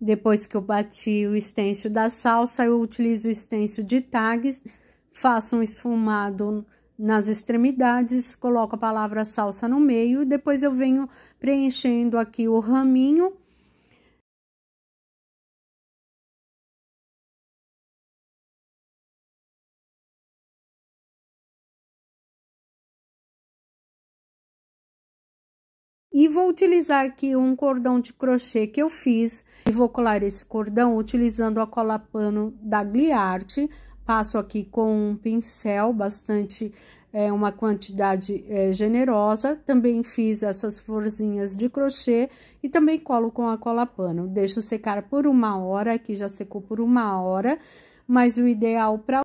Depois que eu bati o stencil da salsa, eu utilizo o stencil de tags, faço um esfumado nas extremidades, coloco a palavra salsa no meio e depois eu venho preenchendo aqui o raminho E vou utilizar aqui um cordão de crochê que eu fiz e vou colar esse cordão utilizando a cola pano da Gliarte. Passo aqui com um pincel bastante, é, uma quantidade é, generosa. Também fiz essas florzinhas de crochê e também colo com a cola pano. Deixo secar por uma hora, aqui já secou por uma hora, mas o ideal para